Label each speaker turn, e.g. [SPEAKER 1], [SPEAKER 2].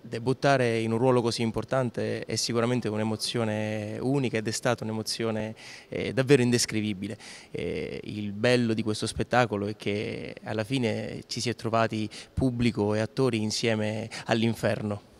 [SPEAKER 1] Debuttare in un ruolo così importante è sicuramente un'emozione unica ed è stata un'emozione eh, davvero indescrivibile. Eh, il bello di questo spettacolo è che alla fine ci si è trovati pubblico e attori insieme all'inferno.